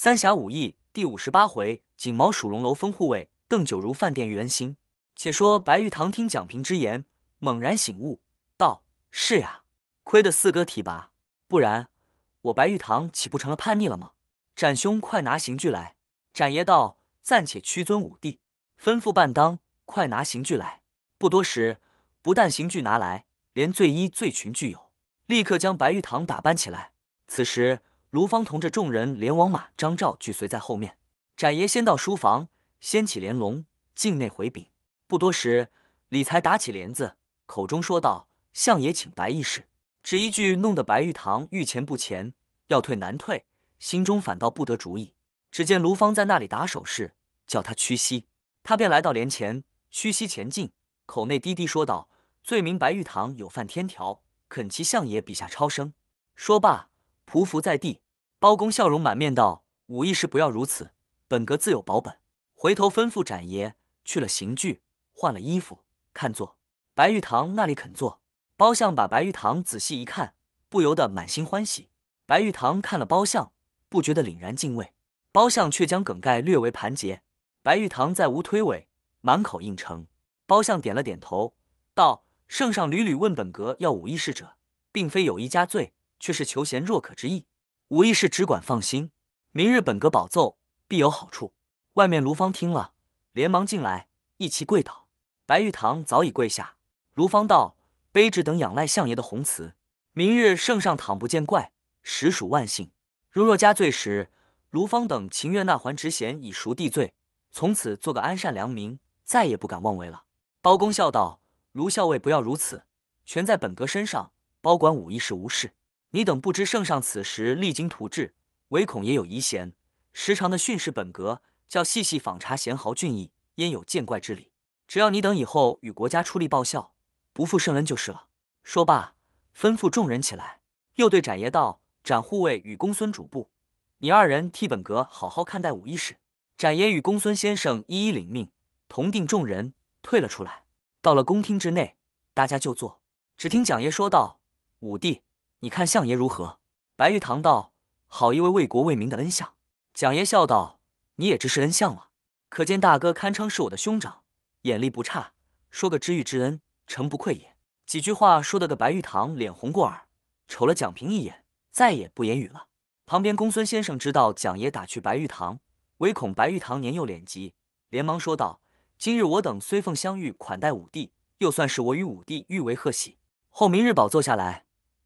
《三侠五义》第五十八回：锦毛鼠龙楼封护卫，邓九如饭店于恩心。且说白玉堂听蒋平之言，猛然醒悟，道：“是呀，亏得四哥提拔，不然我白玉堂岂不成了叛逆了吗？”展兄，快拿刑具来！展爷道：“暂且屈尊五弟，吩咐伴当，快拿刑具来。”不多时，不但刑具拿来，连罪衣、罪裙俱有，立刻将白玉堂打扮起来。此时。卢芳同着众人，连王马张赵俱随在后面。展爷先到书房，掀起帘笼，境内回禀。不多时，李才打起帘子，口中说道：“相爷，请白议事。”只一句，弄得白玉堂欲前不前，要退难退，心中反倒不得主意。只见卢芳在那里打手势，叫他屈膝。他便来到帘前，屈膝前进，口内低低说道：“罪名白玉堂有犯天条，恳其相爷笔下超生。”说罢，匍匐在地。包公笑容满面道：“武义士，不要如此，本阁自有保本。”回头吩咐展爷去了刑具，换了衣服，看坐。白玉堂那里肯坐？包相把白玉堂仔细一看，不由得满心欢喜。白玉堂看了包相，不觉得凛然敬畏。包相却将梗概略为盘结。白玉堂再无推诿，满口应承。包相点了点头，道：“圣上屡屡问本阁要武义事者，并非有意加罪，却是求贤若渴之意。”武义士只管放心，明日本阁保奏，必有好处。外面卢芳听了，连忙进来，一齐跪倒。白玉堂早已跪下。卢芳道：“卑职等仰赖相爷的宏慈，明日圣上倘不见怪，实属万幸。如若加罪时，卢芳等情愿纳还职衔，以赎地罪，从此做个安善良民，再也不敢妄为了。”包公笑道：“卢校尉不要如此，全在本阁身上，包管武义是无事。”你等不知圣上此时励精图治，唯恐也有遗贤，时常的训示本阁，叫细细访查贤豪俊逸，焉有见怪之理？只要你等以后与国家出力报效，不负圣恩就是了。说罢，吩咐众人起来，又对展爷道：“展护卫与公孙主簿，你二人替本阁好好看待武义事。”展爷与公孙先生一一领命，同定众人退了出来，到了公厅之内，大家就坐。只听蒋爷说道：“武帝。”你看相爷如何？白玉堂道：“好一位为国为民的恩相。”蒋爷笑道：“你也知是恩相了，可见大哥堪称是我的兄长，眼力不差。说个知遇之恩，诚不愧也。”几句话说得个白玉堂脸红过耳，瞅了蒋平一眼，再也不言语了。旁边公孙先生知道蒋爷打趣白玉堂，唯恐白玉堂年幼脸急，连忙说道：“今日我等虽奉相遇款待武帝，又算是我与武帝欲为贺喜。后明日宝座下来。”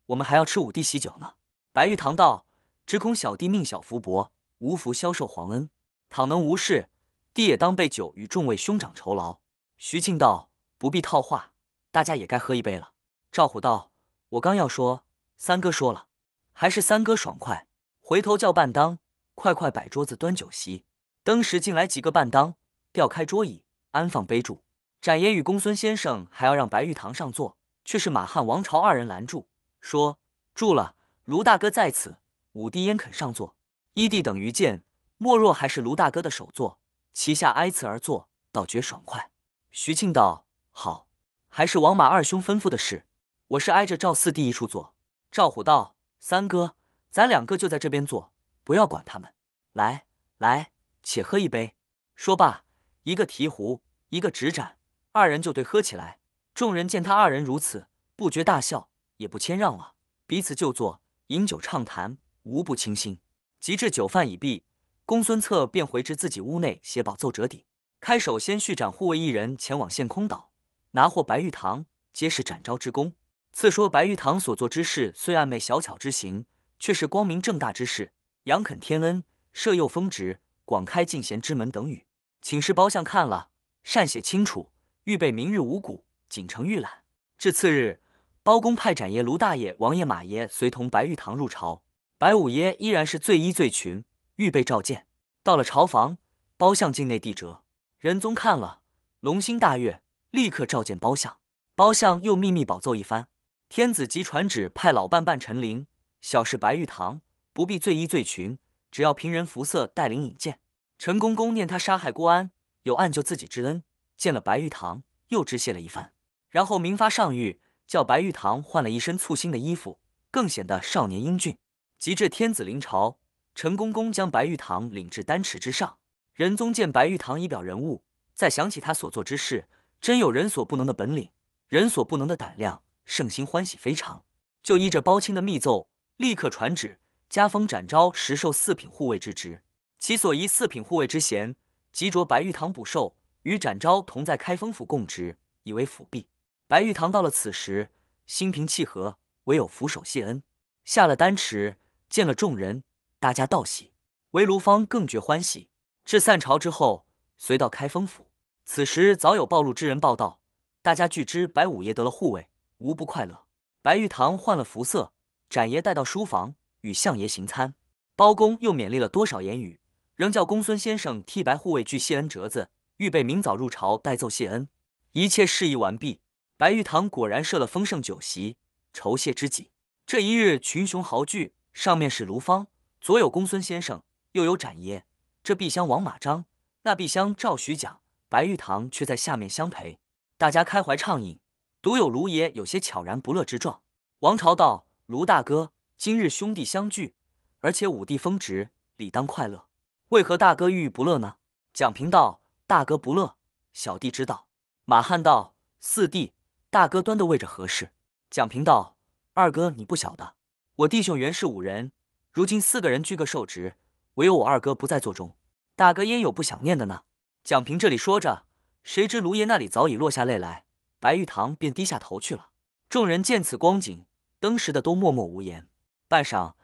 我们还要吃五弟喜酒呢。白玉堂道：“只恐小弟命小福薄，无福消受皇恩。倘能无事，弟也当备酒与众位兄长酬劳。”徐庆道：“不必套话，大家也该喝一杯了。”赵虎道：“我刚要说，三哥说了，还是三哥爽快。回头叫伴当快快摆桌子、端酒席。”登时进来几个伴当，调开桌椅，安放杯箸。展爷与公孙先生还要让白玉堂上座，却是马汉、王朝二人拦住。说住了，卢大哥在此，五弟焉肯上座？一弟等于见，莫若还是卢大哥的首座，旗下挨次而坐，倒觉爽快。徐庆道：“好，还是王马二兄吩咐的事，我是挨着赵四弟一处坐。”赵虎道：“三哥，咱两个就在这边坐，不要管他们。来来，且喝一杯。”说罢，一个提壶，一个执盏，二人就对喝起来。众人见他二人如此，不觉大笑。也不谦让了，彼此就坐，饮酒畅谈，无不倾心。及至酒饭已毕，公孙策便回至自己屋内写饱奏折底，开首先叙展护卫一人前往陷空岛，拿获白玉堂，皆是展昭之功。次说白玉堂所做之事虽暧昧小巧之行，却是光明正大之事，仰肯天恩，设诱封职，广开进贤之门等语，请示包相看了，善写清楚，预备明日五谷，锦城预览。至次日。包公派展爷、卢大爷、王爷、马爷随同白玉堂入朝，白五爷依然是醉衣醉裙，预备召见。到了朝房，包相境内递折，仁宗看了，龙心大悦，立刻召见包相。包相又秘密保奏一番，天子即传旨派老伴伴陈琳、小事白玉堂不必醉衣醉裙，只要平人服色带领引荐。陈公公念他杀害郭安有暗救自己之恩，见了白玉堂又致谢了一番，然后明发上谕。叫白玉堂换了一身簇新的衣服，更显得少年英俊。及至天子临朝，陈公公将白玉堂领至丹池之上。仁宗见白玉堂仪表人物，再想起他所做之事，真有人所不能的本领，人所不能的胆量，圣心欢喜非常，就依着包青的密奏，立刻传旨加封展昭，实授四品护卫之职。其所依四品护卫之衔，即着白玉堂补授，与展昭同在开封府供职，以为辅弼。白玉堂到了此时，心平气和，唯有俯首谢恩。下了丹池，见了众人，大家道喜，围炉芳更觉欢喜。至散朝之后，随到开封府。此时早有暴露之人报道，大家俱知白五爷得了护卫，无不快乐。白玉堂换了服色，展爷带到书房，与相爷行参。包公又勉励了多少言语，仍叫公孙先生替白护卫具谢恩折子，预备明早入朝带奏谢恩。一切事宜完毕。白玉堂果然设了丰盛酒席，酬谢知己。这一日，群雄豪聚，上面是卢芳，左有公孙先生，右有展爷。这碧香王马章，那碧香赵徐蒋，白玉堂却在下面相陪。大家开怀畅饮，独有卢爷有些悄然不乐之状。王朝道：“卢大哥，今日兄弟相聚，而且武帝封职，理当快乐，为何大哥郁郁不乐呢？”蒋平道：“大哥不乐，小弟知道。”马汉道：“四弟。”大哥端的位置合适。蒋平道：“二哥，你不晓得，我弟兄原是五人，如今四个人俱各受职，唯有我二哥不在座中。大哥焉有不想念的呢？”蒋平这里说着，谁知卢爷那里早已落下泪来，白玉堂便低下头去了。众人见此光景，登时的都默默无言。半晌，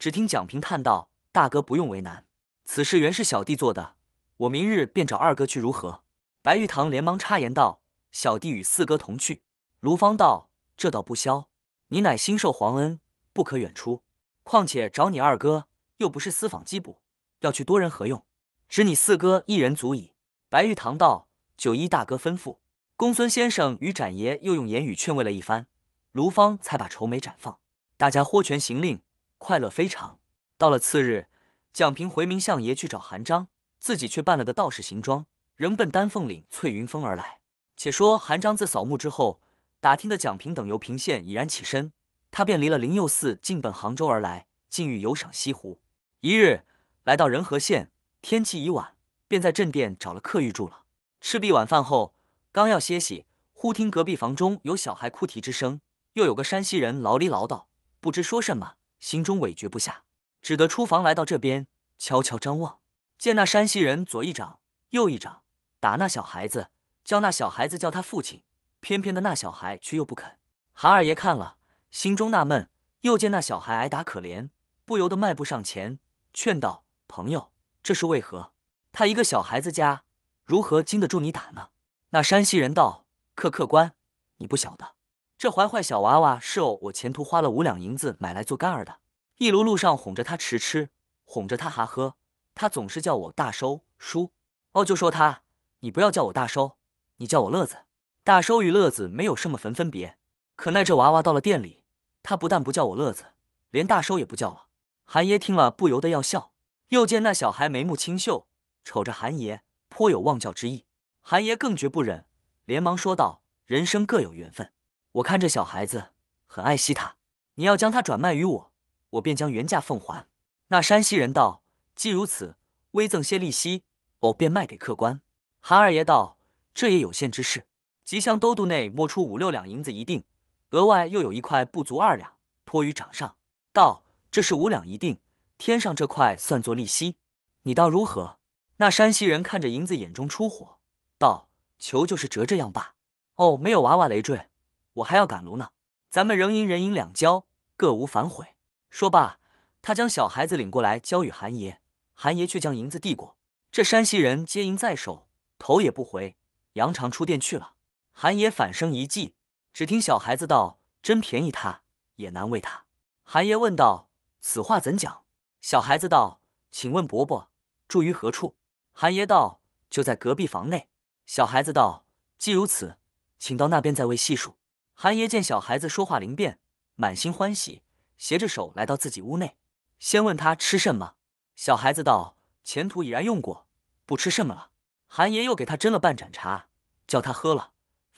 只听蒋平叹道：“大哥不用为难，此事原是小弟做的，我明日便找二哥去，如何？”白玉堂连忙插言道：“小弟与四哥同去。”卢芳道：“这倒不消，你乃新受皇恩，不可远出。况且找你二哥，又不是私访缉捕，要去多人何用？只你四哥一人足矣。”白玉堂道：“九依大哥吩咐。”公孙先生与展爷又用言语劝慰了一番，卢芳才把愁眉展放。大家豁拳行令，快乐非常。到了次日，蒋平回明相爷去找韩章，自己却扮了个道士行装，仍奔丹凤岭翠云峰而来。且说韩章自扫墓之后。打听的蒋平等由平县已然起身，他便离了灵佑寺，进本杭州而来，进欲游赏西湖。一日来到仁和县，天气已晚，便在镇店找了客寓住了。吃毕晚饭后，刚要歇息，忽听隔壁房中有小孩哭啼之声，又有个山西人牢里唠叨，不知说什么，心中委屈不下，只得出房来到这边，悄悄张望，见那山西人左一掌，右一掌打那小孩子，叫那小孩子叫他父亲。偏偏的那小孩却又不肯。韩二爷看了，心中纳闷，又见那小孩挨打可怜，不由得迈步上前，劝道：“朋友，这是为何？他一个小孩子家，如何经得住你打呢？”那山西人道：“客客官，你不晓得，这怀怀小娃娃是哦，我前途花了五两银子买来做干儿的。一路路上哄着他吃吃，哄着他哈喝，他总是叫我大收叔。哦，就说他，你不要叫我大收，你叫我乐子。”大收与乐子没有什么分分别，可奈这娃娃到了店里，他不但不叫我乐子，连大收也不叫了。韩爷听了不由得要笑，又见那小孩眉目清秀，瞅着韩爷颇有忘教之意。韩爷更觉不忍，连忙说道：“人生各有缘分，我看这小孩子很爱惜他，你要将他转卖于我，我便将原价奉还。”那山西人道：“既如此，微赠些利息，偶便卖给客官。”韩二爷道：“这也有限之事。”吉向兜肚内摸出五六两银子，一锭，额外又有一块不足二两，托于掌上，道：“这是五两一锭，添上这块算作利息，你倒如何？”那山西人看着银子，眼中出火，道：“求就是折这样罢。哦，没有娃娃累赘，我还要赶路呢。咱们仍银人银两交，各无反悔。”说罢，他将小孩子领过来，交与韩爷，韩爷却将银子递过。这山西人接银在手，头也不回，扬长出店去了。韩爷反生一计，只听小孩子道：“真便宜他，也难为他。”韩爷问道：“此话怎讲？”小孩子道：“请问伯伯住于何处？”韩爷道：“就在隔壁房内。”小孩子道：“既如此，请到那边再为细数。”韩爷见小孩子说话灵便，满心欢喜，携着手来到自己屋内，先问他吃什么。小孩子道：“前途已然用过，不吃什么了。”韩爷又给他斟了半盏茶，叫他喝了。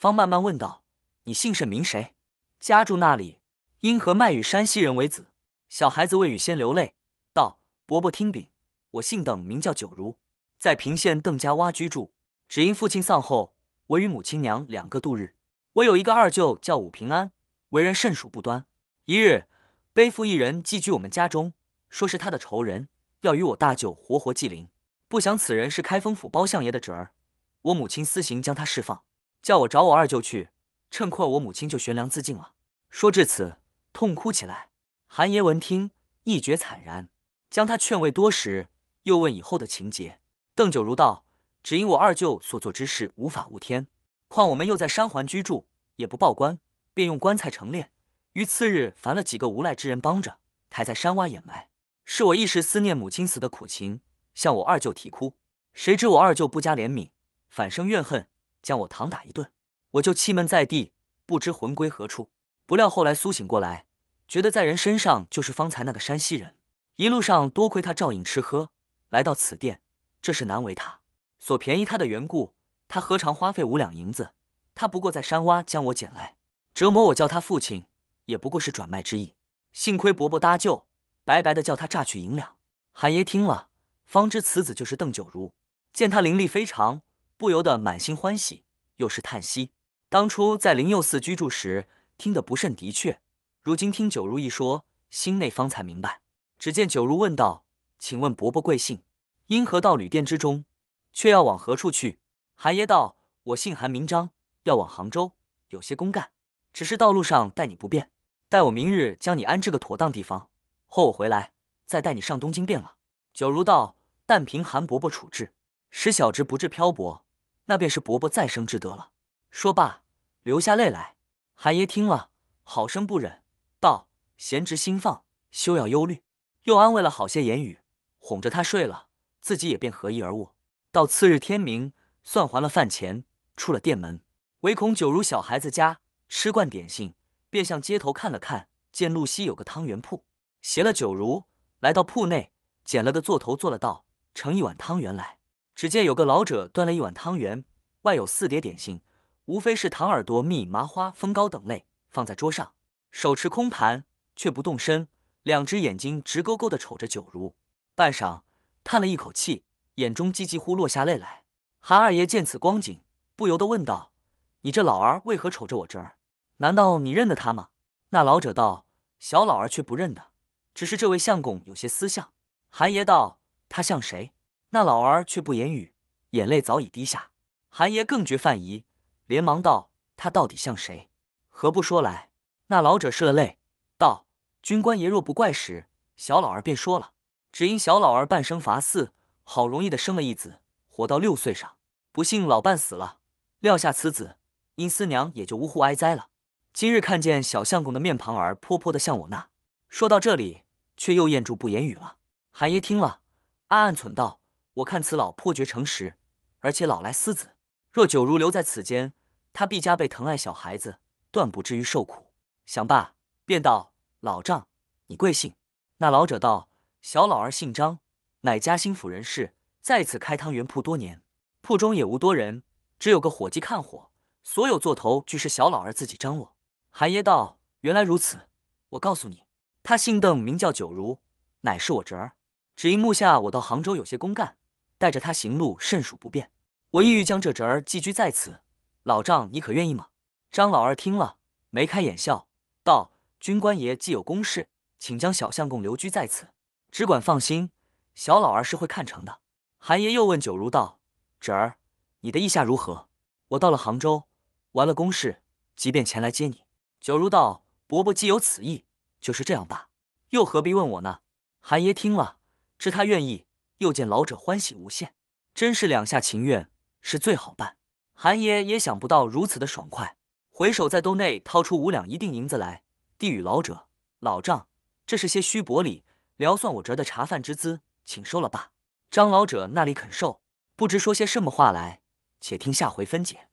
方慢慢问道：“你姓甚名谁？家住那里？因何卖与山西人为子？”小孩子未语，先流泪道：“伯伯听禀，我姓邓，名叫九如，在平县邓家洼居住。只因父亲丧后，我与母亲娘两个度日。我有一个二舅叫武平安，为人甚属不端。一日，背负一人寄居我们家中，说是他的仇人，要与我大舅活活祭灵。不想此人是开封府包相爷的侄儿，我母亲私行将他释放。”叫我找我二舅去，趁快我母亲就悬梁自尽了。说至此，痛哭起来。韩爷闻听，一觉惨然，将他劝慰多时，又问以后的情节。邓九如道：“只因我二舅所做之事无法无天，况我们又在山环居住，也不报官，便用棺材成殓。于次日，烦了几个无赖之人帮着抬在山洼掩埋。是我一时思念母亲死的苦情，向我二舅啼哭。谁知我二舅不加怜悯，反生怨恨。”将我打一顿，我就气闷在地，不知魂归何处。不料后来苏醒过来，觉得在人身上就是方才那个山西人。一路上多亏他照应吃喝，来到此店，这是难为他所便宜他的缘故。他何尝花费五两银子？他不过在山洼将我捡来，折磨我叫他父亲，也不过是转卖之意。幸亏伯伯搭救，白白的叫他榨取银两。韩爷听了，方知此子就是邓九如，见他灵力非常。不由得满心欢喜，又是叹息。当初在灵佑寺居住时，听得不甚的确；如今听九如一说，心内方才明白。只见九如问道：“请问伯伯贵姓？因何到旅店之中？却要往何处去？”韩爷道：“我姓韩，名章，要往杭州，有些公干。只是道路上待你不便，待我明日将你安置个妥当地方，后我回来再带你上东京便了。”九如道：“但凭韩伯伯处置，使小侄不致漂泊。”那便是伯伯再生之德了。说罢，流下泪来。韩爷听了，好生不忍，道：“贤侄心放，休要忧虑。”又安慰了好些言语，哄着他睡了，自己也便合衣而卧。到次日天明，算还了饭钱，出了店门，唯恐九如小孩子家吃惯点心，便向街头看了看，见路西有个汤圆铺，携了九如来到铺内，捡了个座头坐了道，盛一碗汤圆来。只见有个老者端了一碗汤圆，外有四碟点心，无非是糖耳朵、蜜麻花、风糕等类，放在桌上，手持空盘，却不动身，两只眼睛直勾勾地瞅着九如。半晌，叹了一口气，眼中几乎落下泪来。韩二爷见此光景，不由得问道：“你这老儿为何瞅着我这儿？难道你认得他吗？”那老者道：“小老儿却不认得，只是这位相公有些思相。”韩爷道：“他像谁？”那老儿却不言语，眼泪早已滴下。韩爷更觉犯疑，连忙道：“他到底像谁？何不说来？”那老者拭了泪，道：“军官爷若不怪时，小老儿便说了。只因小老儿半生乏嗣，好容易的生了一子，活到六岁上，不幸老伴死了，撂下此子，因思娘也就呜呼哀哉了。今日看见小相公的面庞儿，颇颇的像我那。”说到这里，却又咽住不言语了。韩爷听了，暗暗忖道。我看此老颇觉诚实，而且老来思子。若九如留在此间，他必加倍疼爱小孩子，断不至于受苦。想罢，便道：“老丈，你贵姓？”那老者道：“小老儿姓张，乃嘉兴府人士，在此开汤圆铺多年。铺中也无多人，只有个伙计看火，所有做头俱是小老儿自己张罗。”韩爷道：“原来如此。我告诉你，他姓邓，名叫九如，乃是我侄儿。只因目下我到杭州有些公干。”带着他行路甚属不便，我意欲将这侄儿寄居在此，老丈你可愿意吗？张老二听了，眉开眼笑道：“军官爷既有公事，请将小相公留居在此，只管放心，小老儿是会看成的。”韩爷又问九如道：“侄儿，你的意下如何？我到了杭州，完了公事，即便前来接你。”九如道：“伯伯既有此意，就是这样吧，又何必问我呢？”韩爷听了，知他愿意。又见老者欢喜无限，真是两下情愿是最好办。韩爷也想不到如此的爽快，回首在兜内掏出五两一锭银子来，递与老者：“老丈，这是些虚薄礼，聊算我折的茶饭之资，请收了吧。”张老者那里肯受，不知说些什么话来，且听下回分解。